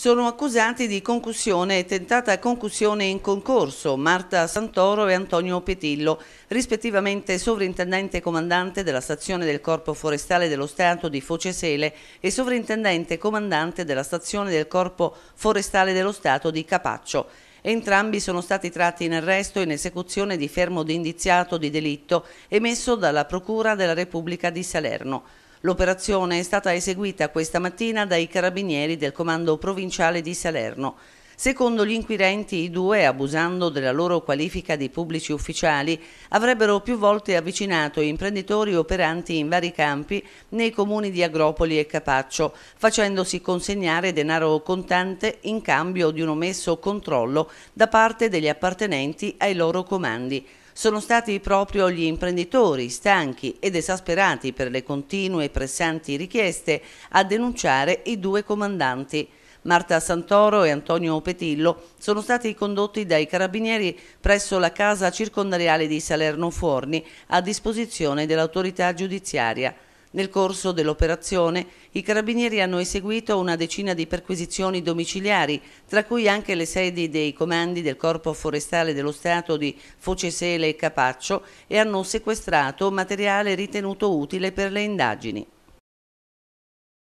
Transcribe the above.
sono accusati di concussione e tentata concussione in concorso Marta Santoro e Antonio Petillo, rispettivamente sovrintendente comandante della stazione del Corpo Forestale dello Stato di Focesele e sovrintendente comandante della stazione del Corpo Forestale dello Stato di Capaccio. Entrambi sono stati tratti in arresto in esecuzione di fermo di indiziato di delitto emesso dalla Procura della Repubblica di Salerno. L'operazione è stata eseguita questa mattina dai carabinieri del comando provinciale di Salerno. Secondo gli inquirenti, i due, abusando della loro qualifica di pubblici ufficiali, avrebbero più volte avvicinato imprenditori operanti in vari campi nei comuni di Agropoli e Capaccio, facendosi consegnare denaro contante in cambio di un omesso controllo da parte degli appartenenti ai loro comandi sono stati proprio gli imprenditori, stanchi ed esasperati per le continue e pressanti richieste, a denunciare i due comandanti. Marta Santoro e Antonio Petillo sono stati condotti dai carabinieri presso la casa circondariale di Salerno Forni a disposizione dell'autorità giudiziaria. Nel corso dell'operazione i carabinieri hanno eseguito una decina di perquisizioni domiciliari, tra cui anche le sedi dei comandi del Corpo Forestale dello Stato di Focesele e Capaccio e hanno sequestrato materiale ritenuto utile per le indagini.